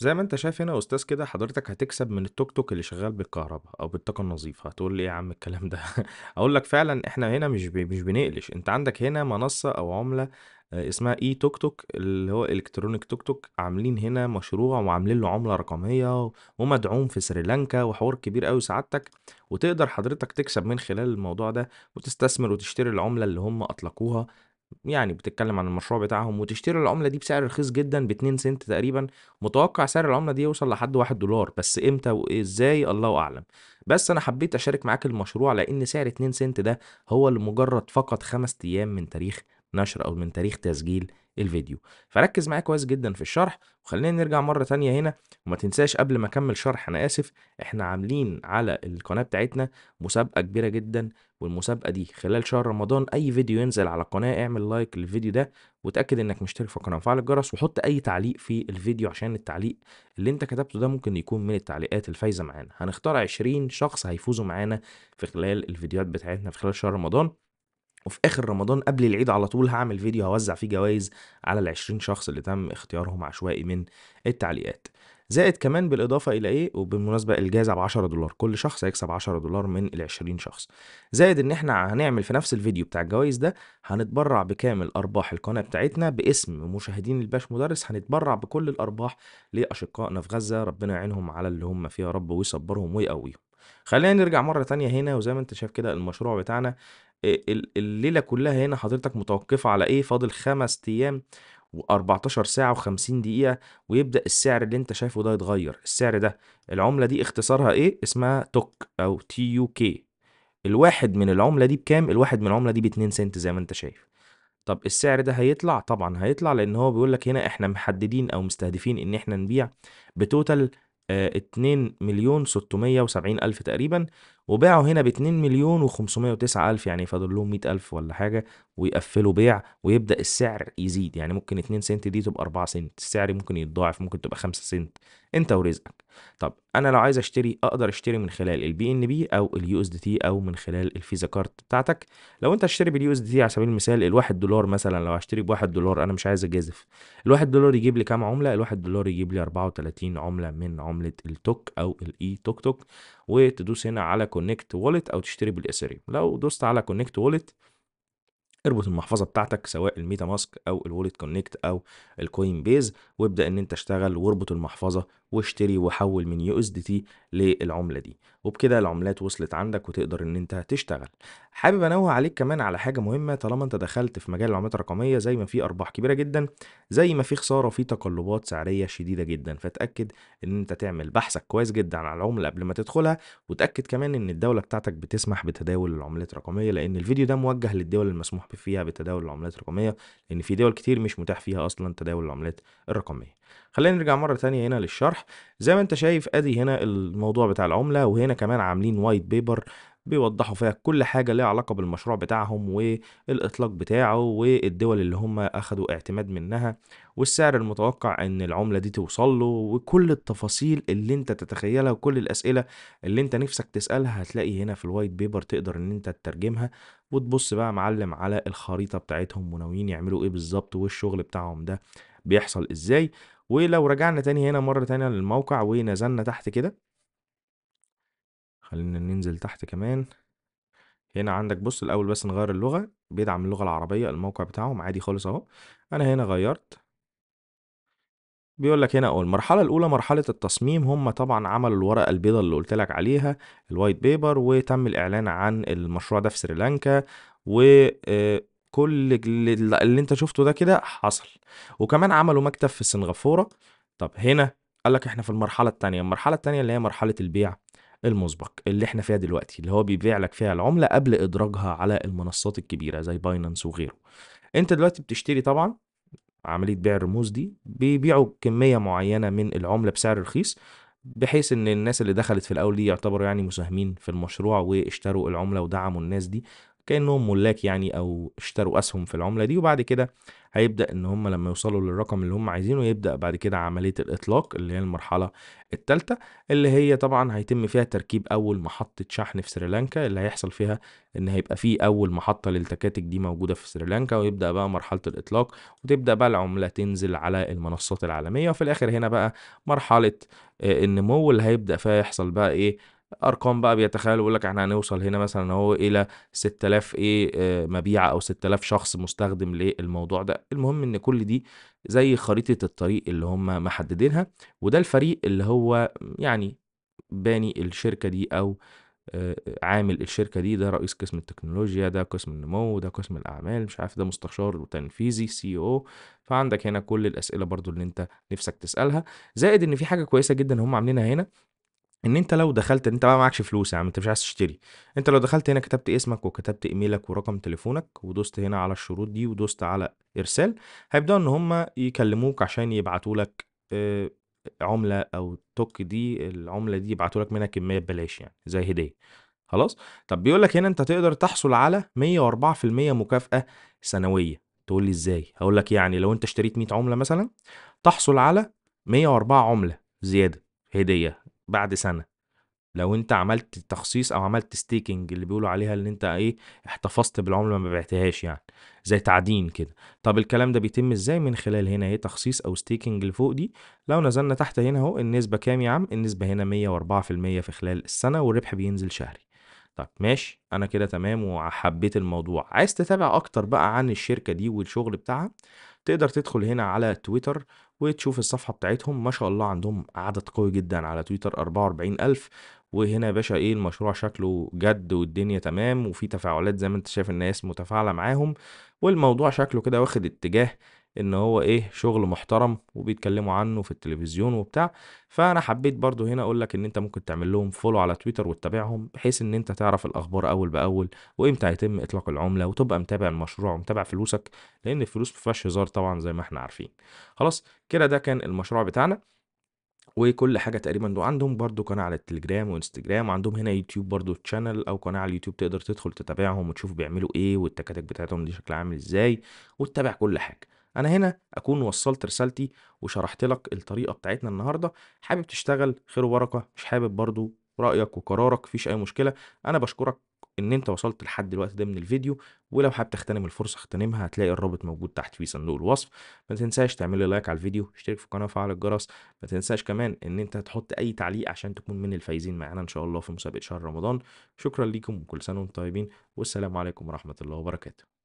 زي ما أنت شايف هنا يا أستاذ كده حضرتك هتكسب من التوك توك اللي شغال بالكهرباء أو بالطاقة النظيفة، هتقول لي إيه يا عم الكلام ده؟ أقول لك فعلًا إحنا هنا مش بي مش بنقلش، أنت عندك هنا منصة أو عملة آه، اسمها اي توك توك اللي هو الكترونيك توك-توك، عاملين هنا مشروع وعاملين له عملة رقمية ومدعوم في سريلانكا وحوار كبير قوي سعادتك، وتقدر حضرتك تكسب من خلال الموضوع ده وتستثمر وتشتري العملة اللي هم أطلقوها. يعني بتتكلم عن المشروع بتاعهم وتشتري العملة دي بسعر رخيص جدا ب 2 سنت تقريبا متوقع سعر العملة دي يوصل لحد واحد دولار بس امتى وازاي الله اعلم بس انا حبيت اشارك معاك المشروع لان سعر 2 سنت ده هو لمجرد فقط خمس ايام من تاريخ نشر او من تاريخ تسجيل الفيديو فركز معايا كويس جدا في الشرح وخلينا نرجع مره تانية هنا وما تنساش قبل ما اكمل شرح انا اسف احنا عاملين على القناه بتاعتنا مسابقه كبيره جدا والمسابقه دي خلال شهر رمضان اي فيديو ينزل على القناه اعمل لايك للفيديو ده وتاكد انك مشترك في القناه وفعل الجرس وحط اي تعليق في الفيديو عشان التعليق اللي انت كتبته ده ممكن يكون من التعليقات الفايزه معانا هنختار 20 شخص هيفوزوا معانا في خلال الفيديوهات بتاعتنا في خلال شهر رمضان وفي اخر رمضان قبل العيد على طول هعمل فيديو هوزع فيه جوائز على ال 20 شخص اللي تم اختيارهم عشوائي من التعليقات زائد كمان بالاضافه الى ايه وبالمناسبه الجائزه ب 10 دولار كل شخص هيكسب 10 دولار من ال 20 شخص زائد ان احنا هنعمل في نفس الفيديو بتاع الجوائز ده هنتبرع بكامل ارباح القناه بتاعتنا باسم مشاهدين الباش مدرس هنتبرع بكل الارباح لاشقائنا في غزه ربنا يعينهم على اللي هم فيها يا رب ويصبرهم ويقويهم خلينا نرجع مرة تانية هنا وزي ما انت شايف كده المشروع بتاعنا آه، الليله كلها هنا حضرتك متوقفه على ايه فاضل خمس ايام و14 ساعة و50 دقيقة ويبدأ السعر اللي انت شايفه ده يتغير السعر ده العملة دي اختصارها ايه اسمها توك او تي يو كي الواحد من العملة دي بكام الواحد من العملة دي باتنين سنت زي ما انت شايف طب السعر ده هيطلع طبعا هيطلع لان هو بيقول لك هنا احنا محددين او مستهدفين ان احنا نبيع بتوتال 2 آه، مليون 670 ألف تقريبا وباعوا هنا ب 2 مليون و509 ألف يعني فاضل لهم 100 ألف ولا حاجة ويقفلوا بيع ويبدأ السعر يزيد يعني ممكن 2 سنت دي تبقى 4 سنت السعر ممكن يتضاعف ممكن تبقى 5 سنت انت ورزقك طب انا لو عايز اشتري اقدر اشتري من خلال البي ان بي او اليو اس دي تي او من خلال الفيزا كارت بتاعتك لو انت هتشتري باليو اس دي تي على سبيل المثال الواحد دولار مثلا لو هشتري بواحد دولار انا مش عايز اجازف الواحد دولار يجيب لي كام عمله الواحد دولار يجيب لي 34 عمله من عمله التوك او الاي e توك توك وتدوس هنا على كونكت والت او تشتري بالاثيريوم لو دوست على كونكت والت اربط المحفظه بتاعتك سواء الميتا ماسك او الوليت كونكت او الكوين بيز وابدا ان انت اشتغل واربط المحفظه واشتري وحول من يو اس دي تي للعمله دي وبكده العملات وصلت عندك وتقدر ان انت تشتغل حابب انوه عليك كمان على حاجه مهمه طالما انت دخلت في مجال العملات الرقميه زي ما في ارباح كبيره جدا زي ما في خساره في تقلبات سعريه شديده جدا فتاكد ان انت تعمل بحثك كويس جدا على العمله قبل ما تدخلها وتاكد كمان ان الدوله بتاعتك بتسمح بتداول العملات الرقميه لان الفيديو ده موجه للدول المسموح فيها بتداول العملات الرقميه لان في دول كتير مش متاح فيها اصلا تداول العملات الرقميه خلينا نرجع مرة تانية هنا للشرح زي ما انت شايف ادي هنا الموضوع بتاع العملة وهنا كمان عاملين وايت بيبر بيوضحوا فيها كل حاجة ليها علاقة بالمشروع بتاعهم والإطلاق بتاعه والدول اللي هم أخدوا اعتماد منها والسعر المتوقع إن العملة دي توصل له وكل التفاصيل اللي أنت تتخيلها وكل الأسئلة اللي أنت نفسك تسألها هتلاقي هنا في الوايت بيبر تقدر إن أنت تترجمها وتبص بقى معلم على الخريطة بتاعتهم وناويين يعملوا إيه بالظبط والشغل بتاعهم ده بيحصل إزاي ولو رجعنا تاني هنا مرة تانية للموقع ونزلنا تحت كده خلينا ننزل تحت كمان هنا عندك بص الأول بس نغير اللغة بيدعم اللغة العربية الموقع بتاعهم عادي خالص اهو أنا هنا غيرت بيقول لك هنا أول المرحله الاولى مرحله التصميم هم طبعا عملوا الورقه البيضاء اللي قلت لك عليها الوايت بيبر وتم الاعلان عن المشروع ده في سريلانكا و آه، كل اللي, اللي انت شفته ده كده حصل وكمان عملوا مكتب في سنغافوره طب هنا قال لك احنا في المرحله الثانيه المرحله الثانيه اللي هي مرحله البيع المسبق اللي احنا فيها دلوقتي اللي هو بيبيع لك فيها العمله قبل ادراجها على المنصات الكبيره زي باينانس وغيره انت دلوقتي بتشتري طبعا عمليه بيع الرموز دي بيبيعوا كميه معينه من العمله بسعر رخيص بحيث ان الناس اللي دخلت في الاول دي يعتبروا يعني مساهمين في المشروع واشتروا العمله ودعموا الناس دي كأنهم ملاك يعني أو اشتروا أسهم في العملة دي وبعد كده هيبدأ إن هم لما يوصلوا للرقم اللي هم عايزينه يبدأ بعد كده عملية الإطلاق اللي هي المرحلة الثالثة اللي هي طبعا هيتم فيها تركيب أول محطة شحن في سريلانكا اللي هيحصل فيها إن هيبقى في أول محطة للتكاتك دي موجودة في سريلانكا ويبدأ بقى مرحلة الإطلاق وتبدأ بقى العملة تنزل على المنصات العالمية وفي الآخر هنا بقى مرحلة النمو آه، اللي هيبدأ فيها يحصل بقى إيه ارقام بقى بيتخيل يقول لك احنا هنوصل هنا مثلا اهو الى 6000 ايه آه، مبيع او 6000 شخص مستخدم للموضوع ده المهم ان كل دي زي خريطه الطريق اللي هم محددينها وده الفريق اللي هو يعني باني الشركه دي او آه، عامل الشركة دي ده رئيس قسم التكنولوجيا ده قسم النمو ده قسم الأعمال مش عارف ده مستشار تنفيذي سي او فعندك هنا كل الأسئلة برضو اللي أنت نفسك تسألها زائد إن في حاجة كويسة جدا هم عاملينها هنا ان انت لو دخلت انت بقى معكش فلوس يا عم انت مش عايز تشتري انت لو دخلت هنا كتبت اسمك وكتبت ايميلك ورقم تليفونك ودوست هنا على الشروط دي ودوست على ارسال هيبداوا ان هم يكلموك عشان يبعتوا لك آه، عمله او توك دي العمله دي يبعتوا لك منها كميه ببلاش يعني زي هديه خلاص طب بيقول لك هنا انت تقدر تحصل على 104% مكافاه سنويه تقول لي ازاي هقول لك يعني لو انت اشتريت 100 عمله مثلا تحصل على 104 عمله زياده هديه بعد سنه لو انت عملت تخصيص او عملت ستيكنج اللي بيقولوا عليها ان انت ايه احتفظت بالعمله ما بعتهاش يعني زي تعدين كده طب الكلام ده بيتم ازاي من خلال هنا ايه تخصيص او ستيكنج اللي فوق دي لو نزلنا تحت هنا اهو النسبه كام يا عم النسبه هنا 104% في خلال السنه والربح بينزل شهري طب ماشي انا كده تمام وحبيت الموضوع عايز تتابع اكتر بقى عن الشركه دي والشغل بتاعها تقدر تدخل هنا على تويتر وتشوف الصفحة بتاعتهم ما شاء الله عندهم عدد قوي جدا على تويتر 44000 وهنا يا باشا ايه المشروع شكله جد والدنيا تمام وفي تفاعلات زي ما انت شايف الناس متفاعلة معاهم والموضوع شكله كده واخد اتجاه ان هو ايه شغل محترم وبيتكلموا عنه في التلفزيون وبتاع فانا حبيت برضو هنا اقول لك ان انت ممكن تعمل لهم فولو على تويتر وتتابعهم بحيث ان انت تعرف الاخبار اول باول وامتى هيتم اطلاق العمله وتبقى متابع المشروع ومتابع فلوسك لان الفلوس ما فيهاش هزار طبعا زي ما احنا عارفين خلاص كده ده كان المشروع بتاعنا وكل حاجه تقريبا دو عندهم برضو قناه على التليجرام وانستجرام عندهم هنا يوتيوب برضو تشانل او قناه على اليوتيوب تقدر تدخل تتابعهم وتشوف بيعملوا ايه والتكاتك بتاعتهم دي شكلها عامل ازاي وتتابع كل حاجه انا هنا اكون وصلت رسالتي وشرحت لك الطريقه بتاعتنا النهارده حابب تشتغل خير وبركه مش حابب برضو رايك وقرارك مفيش اي مشكله انا بشكرك ان انت وصلت لحد الوقت ده من الفيديو ولو حابب تغتنم الفرصه اغتنمها هتلاقي الرابط موجود تحت في صندوق الوصف ما تنساش تعمل لي لايك على الفيديو اشترك في القناه وفعل الجرس ما تنساش كمان ان انت تحط اي تعليق عشان تكون من الفايزين معانا ان شاء الله في مسابقه شهر رمضان شكرا ليكم وكل سنه وانتم طيبين والسلام عليكم ورحمه الله وبركاته